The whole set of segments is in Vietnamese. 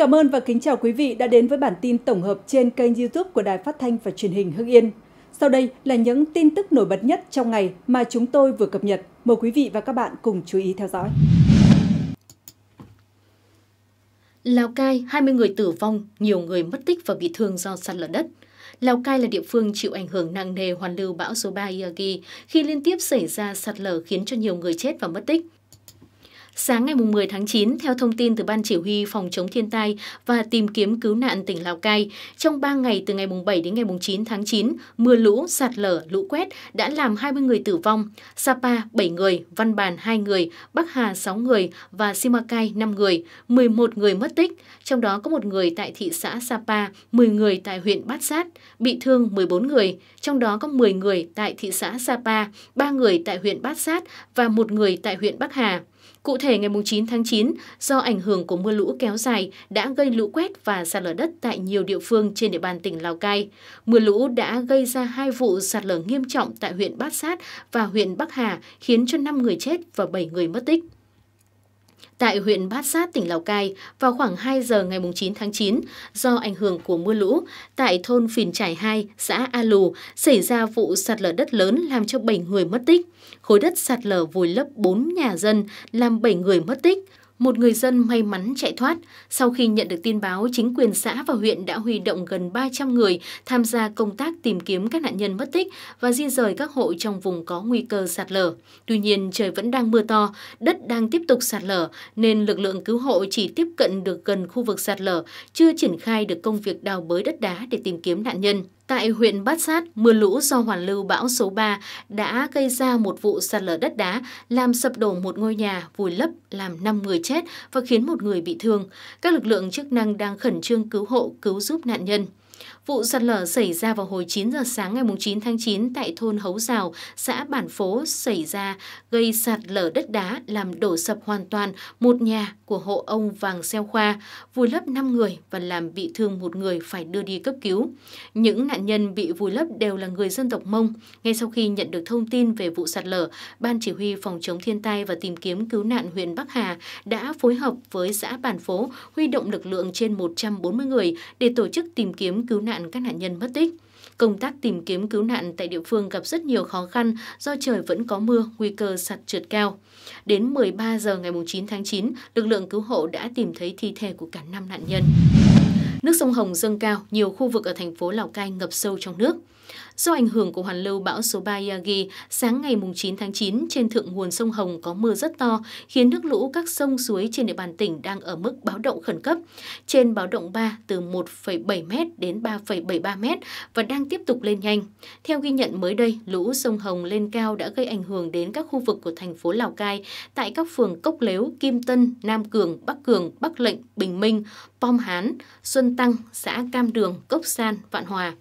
cảm ơn và kính chào quý vị đã đến với bản tin tổng hợp trên kênh YouTube của Đài Phát thanh và Truyền hình Hưng Yên. Sau đây là những tin tức nổi bật nhất trong ngày mà chúng tôi vừa cập nhật. Mời quý vị và các bạn cùng chú ý theo dõi. Lào Cai, 20 người tử vong, nhiều người mất tích và bị thương do sạt lở đất. Lào Cai là địa phương chịu ảnh hưởng nặng nề hoàn lưu bão số 3 Yagi khi liên tiếp xảy ra sạt lở khiến cho nhiều người chết và mất tích. Sáng ngày 10 tháng 9, theo thông tin từ Ban Chỉ huy Phòng chống thiên tai và tìm kiếm cứu nạn tỉnh Lào Cai, trong 3 ngày từ ngày 7 đến ngày 9 tháng 9, mưa lũ, sạt lở, lũ quét đã làm 20 người tử vong, Sapa 7 người, Văn Bàn 2 người, Bắc Hà 6 người và Simacai 5 người, 11 người mất tích, trong đó có một người tại thị xã Sapa, 10 người tại huyện Bát Sát, bị thương 14 người, trong đó có 10 người tại thị xã Sapa, 3 người tại huyện Bát Sát và một người tại huyện Bắc Hà. Cụ thể, ngày 9 tháng 9, do ảnh hưởng của mưa lũ kéo dài đã gây lũ quét và sạt lở đất tại nhiều địa phương trên địa bàn tỉnh Lào Cai. Mưa lũ đã gây ra hai vụ sạt lở nghiêm trọng tại huyện Bát Sát và huyện Bắc Hà, khiến cho 5 người chết và 7 người mất tích. Tại huyện Bát Sát, tỉnh Lào Cai, vào khoảng 2 giờ ngày 9 tháng 9, do ảnh hưởng của mưa lũ, tại thôn Phìn Trải 2, xã A Lù, xảy ra vụ sạt lở đất lớn làm cho 7 người mất tích. Khối đất sạt lở vùi lấp 4 nhà dân, làm 7 người mất tích. Một người dân may mắn chạy thoát. Sau khi nhận được tin báo, chính quyền xã và huyện đã huy động gần 300 người tham gia công tác tìm kiếm các nạn nhân mất tích và di rời các hộ trong vùng có nguy cơ sạt lở. Tuy nhiên, trời vẫn đang mưa to, đất đang tiếp tục sạt lở, nên lực lượng cứu hộ chỉ tiếp cận được gần khu vực sạt lở, chưa triển khai được công việc đào bới đất đá để tìm kiếm nạn nhân. Tại huyện Bát Sát, mưa lũ do hoàn lưu bão số 3 đã gây ra một vụ sạt lở đất đá, làm sập đổ một ngôi nhà, vùi lấp, làm 5 người chết và khiến một người bị thương. Các lực lượng chức năng đang khẩn trương cứu hộ, cứu giúp nạn nhân. Vụ sạt lở xảy ra vào hồi 9 giờ sáng ngày 9 tháng 9 tại thôn Hấu Rào, xã Bản Phố xảy ra gây sạt lở đất đá làm đổ sập hoàn toàn một nhà của hộ ông Vàng Xeo Khoa, vùi lấp 5 người và làm bị thương một người phải đưa đi cấp cứu. Những nạn nhân bị vùi lấp đều là người dân tộc Mông. Ngay sau khi nhận được thông tin về vụ sạt lở, Ban Chỉ huy Phòng chống thiên tai và tìm kiếm cứu nạn huyện Bắc Hà đã phối hợp với xã Bản Phố huy động lực lượng trên 140 người để tổ chức tìm kiếm cứu nạn nạn các nạn nhân mất tích. Công tác tìm kiếm cứu nạn tại địa phương gặp rất nhiều khó khăn do trời vẫn có mưa, nguy cơ sạt trượt cao. Đến 13 giờ ngày 9 tháng 9, lực lượng cứu hộ đã tìm thấy thi thể của cả 5 nạn nhân. Nước sông Hồng dâng cao, nhiều khu vực ở thành phố Lào Cai ngập sâu trong nước. Do ảnh hưởng của hoàn lưu bão số 3 Yagi, sáng ngày 9 tháng 9 trên thượng nguồn sông Hồng có mưa rất to, khiến nước lũ các sông suối trên địa bàn tỉnh đang ở mức báo động khẩn cấp, trên báo động 3 từ 1,7m đến 3,73m và đang tiếp tục lên nhanh. Theo ghi nhận mới đây, lũ sông Hồng lên cao đã gây ảnh hưởng đến các khu vực của thành phố Lào Cai tại các phường Cốc Lếu, Kim Tân, Nam Cường, Bắc Cường, Bắc Lệnh, Bình Minh, Pom Hán, Xuân Tăng, xã Cam Đường, Cốc San, Vạn Hòa.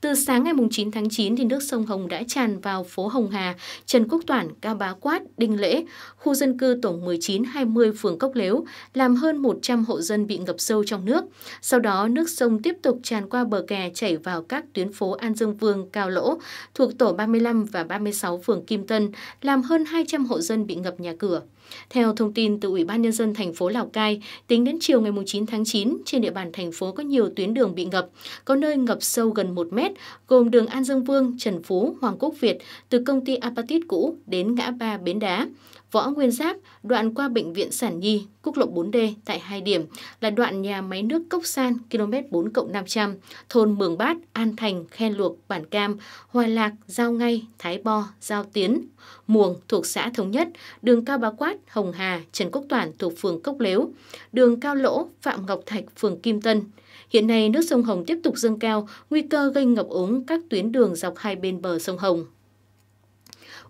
Từ sáng ngày 9 tháng 9, thì nước sông Hồng đã tràn vào phố Hồng Hà, Trần Quốc Toản, Cao Bá Quát, Đinh Lễ, khu dân cư tổ 19-20 phường Cốc Lếu, làm hơn 100 hộ dân bị ngập sâu trong nước. Sau đó, nước sông tiếp tục tràn qua bờ kè chảy vào các tuyến phố An Dương Vương, Cao Lỗ, thuộc tổ 35 và 36 phường Kim Tân, làm hơn 200 hộ dân bị ngập nhà cửa. Theo thông tin từ Ủy ban Nhân dân thành phố Lào Cai, tính đến chiều ngày 9 tháng 9, trên địa bàn thành phố có nhiều tuyến đường bị ngập, có nơi ngập sâu gần 1 mét, gồm đường An Dương Vương, Trần Phú, Hoàng Quốc Việt, từ công ty Apatit cũ đến ngã ba Bến Đá. Võ Nguyên Giáp, đoạn qua Bệnh viện Sản Nhi, quốc lộ 4D tại hai điểm là đoạn nhà máy nước Cốc San, km 4 500, thôn Mường Bát, An Thành, Khen Luộc, Bản Cam, Hoài Lạc, Giao Ngay, Thái Bo, Giao Tiến, Muồng thuộc xã Thống Nhất, đường Cao Bá Quát, Hồng Hà, Trần Quốc Toản thuộc phường Cốc Lếu, đường Cao Lỗ, Phạm Ngọc Thạch, phường Kim Tân. Hiện nay, nước sông Hồng tiếp tục dâng cao, nguy cơ gây ngập úng các tuyến đường dọc hai bên bờ sông Hồng.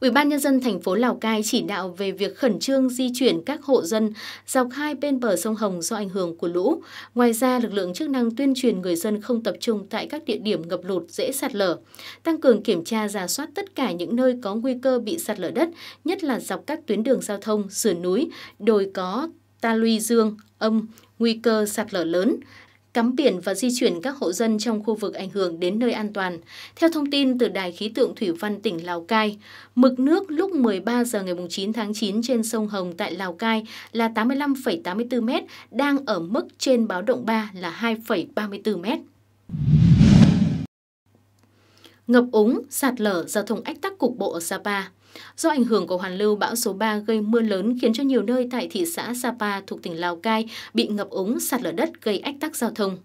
Ủy ban nhân dân thành phố Lào Cai chỉ đạo về việc khẩn trương di chuyển các hộ dân dọc hai bên bờ sông Hồng do ảnh hưởng của lũ. Ngoài ra, lực lượng chức năng tuyên truyền người dân không tập trung tại các địa điểm ngập lụt dễ sạt lở, tăng cường kiểm tra giả soát tất cả những nơi có nguy cơ bị sạt lở đất, nhất là dọc các tuyến đường giao thông, sườn núi, đồi có ta luy dương, âm, nguy cơ sạt lở lớn cắm biển và di chuyển các hộ dân trong khu vực ảnh hưởng đến nơi an toàn. Theo thông tin từ Đài khí tượng Thủy văn tỉnh Lào Cai, mực nước lúc 13 giờ ngày 9 tháng 9 trên sông Hồng tại Lào Cai là 85,84 m, đang ở mức trên báo động 3 là 2,34 m ngập úng, sạt lở, giao thông ách tắc cục bộ ở Sapa. Do ảnh hưởng của hoàn lưu bão số 3 gây mưa lớn khiến cho nhiều nơi tại thị xã Sapa thuộc tỉnh Lào Cai bị ngập úng, sạt lở đất gây ách tắc giao thông.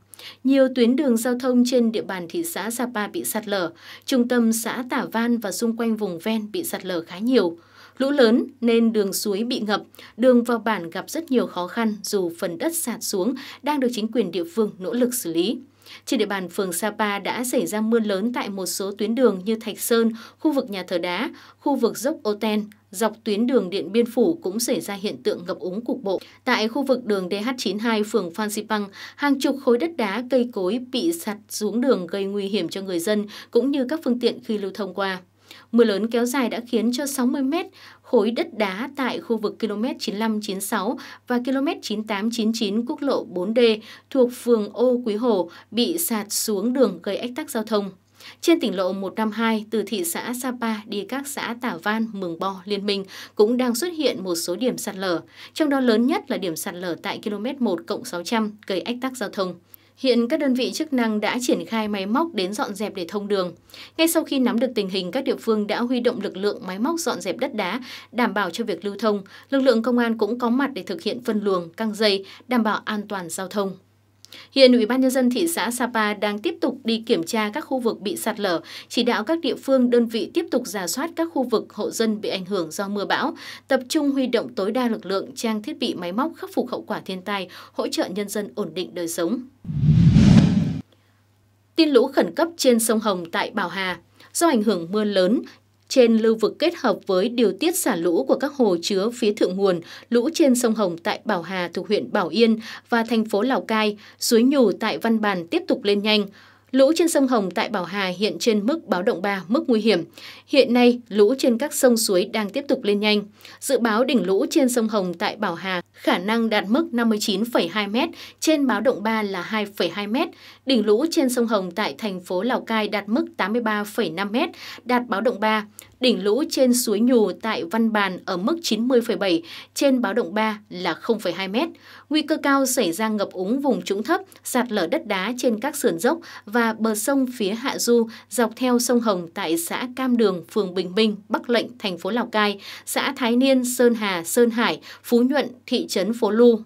Nhiều tuyến đường giao thông trên địa bàn thị xã Sapa bị sạt lở, trung tâm xã Tả Van và xung quanh vùng ven bị sạt lở khá nhiều. Lũ lớn nên đường suối bị ngập, đường vào bản gặp rất nhiều khó khăn dù phần đất sạt xuống đang được chính quyền địa phương nỗ lực xử lý. Trên địa bàn phường Sapa đã xảy ra mưa lớn tại một số tuyến đường như Thạch Sơn, khu vực nhà thờ đá, khu vực dốc Oten, dọc tuyến đường Điện Biên Phủ cũng xảy ra hiện tượng ngập úng cục bộ. Tại khu vực đường DH92 phường Phan Xipang, hàng chục khối đất đá cây cối bị sạt xuống đường gây nguy hiểm cho người dân cũng như các phương tiện khi lưu thông qua. Mưa lớn kéo dài đã khiến cho 60 mét khối đất đá tại khu vực km 95-96 và km 98-99 quốc lộ 4D thuộc phường Ô Quý Hồ bị sạt xuống đường gây ách tắc giao thông. Trên tỉnh lộ 152 từ thị xã Sapa đi các xã Tả Van, Mường Bo, Liên Minh cũng đang xuất hiện một số điểm sạt lở, trong đó lớn nhất là điểm sạt lở tại km 1 600 gây ách tắc giao thông. Hiện các đơn vị chức năng đã triển khai máy móc đến dọn dẹp để thông đường. Ngay sau khi nắm được tình hình, các địa phương đã huy động lực lượng máy móc dọn dẹp đất đá, đảm bảo cho việc lưu thông. Lực lượng công an cũng có mặt để thực hiện phân luồng, căng dây, đảm bảo an toàn giao thông. Hiện Ủy ban nhân dân thị xã Sapa đang tiếp tục đi kiểm tra các khu vực bị sạt lở, chỉ đạo các địa phương đơn vị tiếp tục giả soát các khu vực hộ dân bị ảnh hưởng do mưa bão, tập trung huy động tối đa lực lượng, trang thiết bị máy móc khắc phục hậu quả thiên tai, hỗ trợ nhân dân ổn định đời sống. Tin lũ khẩn cấp trên sông Hồng tại Bảo Hà, Do ảnh hưởng mưa lớn, trên lưu vực kết hợp với điều tiết xả lũ của các hồ chứa phía thượng nguồn, lũ trên sông Hồng tại Bảo Hà thuộc huyện Bảo Yên và thành phố Lào Cai, suối nhù tại Văn Bàn tiếp tục lên nhanh. Lũ trên sông Hồng tại Bảo Hà hiện trên mức báo động 3, mức nguy hiểm. Hiện nay, lũ trên các sông suối đang tiếp tục lên nhanh. Dự báo đỉnh lũ trên sông Hồng tại Bảo Hà khả năng đạt mức 59,2 m, trên báo động 3 là 2,2 m. Đỉnh lũ trên sông Hồng tại thành phố Lào Cai đạt mức 83,5 m, đạt báo động 3 đỉnh lũ trên suối Nhù tại Văn Bàn ở mức 90,7 trên báo động 3 là 0,2 m. Nguy cơ cao xảy ra ngập úng vùng trũng thấp, sạt lở đất đá trên các sườn dốc và bờ sông phía hạ du dọc theo sông Hồng tại xã Cam Đường, phường Bình Minh, Bắc Lệnh, thành phố Lào Cai, xã Thái Niên, Sơn Hà, Sơn Hải, Phú Nhuận, thị trấn Phố Lu,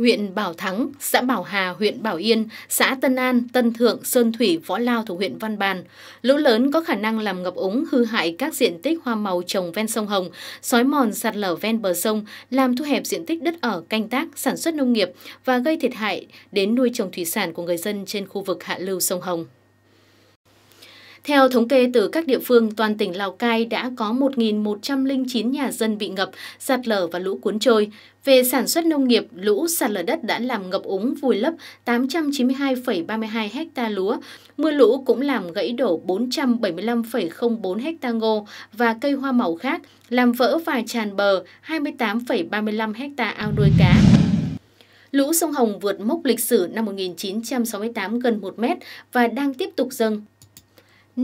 huyện Bảo Thắng, xã Bảo Hà, huyện Bảo Yên, xã Tân An, Tân Thượng, Sơn Thủy, Võ Lao thuộc huyện Văn Bàn. Lũ lớn có khả năng làm ngập úng, hư hại các diện tích hoa màu trồng ven sông Hồng, sói mòn sạt lở ven bờ sông, làm thu hẹp diện tích đất ở canh tác, sản xuất nông nghiệp và gây thiệt hại đến nuôi trồng thủy sản của người dân trên khu vực hạ lưu sông Hồng. Theo thống kê từ các địa phương, toàn tỉnh Lào Cai đã có 1.109 nhà dân bị ngập, sạt lở và lũ cuốn trôi. Về sản xuất nông nghiệp, lũ sạt lở đất đã làm ngập úng vùi lấp 892,32 ha lúa. Mưa lũ cũng làm gãy đổ 475,04 ha ngô và cây hoa màu khác, làm vỡ và tràn bờ 28,35 ha ao nuôi cá. Lũ sông Hồng vượt mốc lịch sử năm 1968 gần 1 mét và đang tiếp tục dâng.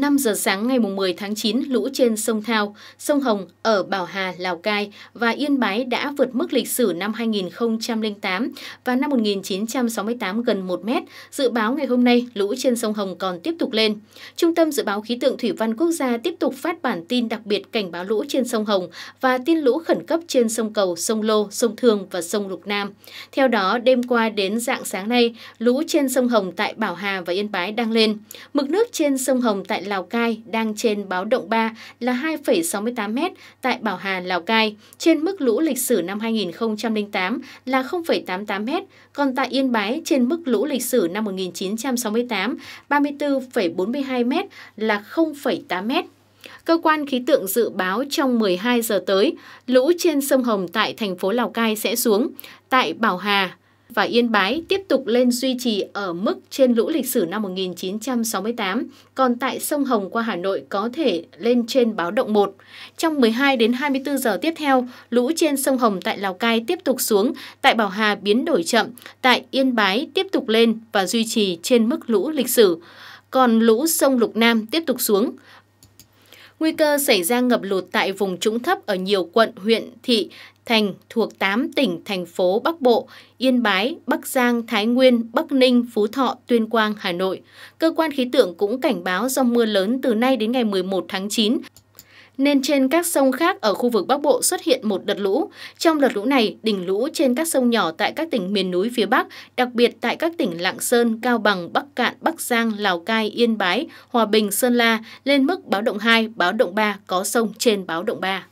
5 giờ sáng ngày 10 tháng 9, lũ trên sông Thao, sông Hồng ở Bảo Hà, Lào Cai và Yên Bái đã vượt mức lịch sử năm 2008 và năm 1968 gần 1 mét. Dự báo ngày hôm nay, lũ trên sông Hồng còn tiếp tục lên. Trung tâm Dự báo Khí tượng Thủy văn Quốc gia tiếp tục phát bản tin đặc biệt cảnh báo lũ trên sông Hồng và tin lũ khẩn cấp trên sông Cầu, sông Lô, sông Thương và sông Lục Nam. Theo đó, đêm qua đến dạng sáng nay, lũ trên sông Hồng tại Bảo Hà và Yên Bái đang lên. Mực nước trên sông Hồng tại Lào Cai đang trên báo động 3 là 2,68m tại Bảo Hà, Lào Cai, trên mức lũ lịch sử năm 2008 là 0,88m, còn tại Yên Bái trên mức lũ lịch sử năm 1968 34,42m là 0,8m. Cơ quan khí tượng dự báo trong 12 giờ tới, lũ trên sông Hồng tại thành phố Lào Cai sẽ xuống, tại Bảo Hà, và Yên Bái tiếp tục lên duy trì ở mức trên lũ lịch sử năm 1968, còn tại sông Hồng qua Hà Nội có thể lên trên báo động 1. Trong 12 đến 24 giờ tiếp theo, lũ trên sông Hồng tại Lào Cai tiếp tục xuống, tại Bảo Hà biến đổi chậm, tại Yên Bái tiếp tục lên và duy trì trên mức lũ lịch sử. Còn lũ sông Lục Nam tiếp tục xuống, Nguy cơ xảy ra ngập lụt tại vùng trũng thấp ở nhiều quận, huyện, thị thành thuộc 8 tỉnh, thành phố Bắc Bộ, Yên Bái, Bắc Giang, Thái Nguyên, Bắc Ninh, Phú Thọ, Tuyên Quang, Hà Nội. Cơ quan khí tượng cũng cảnh báo do mưa lớn từ nay đến ngày 11 tháng 9, nên trên các sông khác ở khu vực Bắc Bộ xuất hiện một đợt lũ. Trong đợt lũ này, đỉnh lũ trên các sông nhỏ tại các tỉnh miền núi phía Bắc, đặc biệt tại các tỉnh Lạng Sơn, Cao Bằng, Bắc Cạn, Bắc Giang, Lào Cai, Yên Bái, Hòa Bình, Sơn La lên mức báo động 2, báo động 3, có sông trên báo động 3.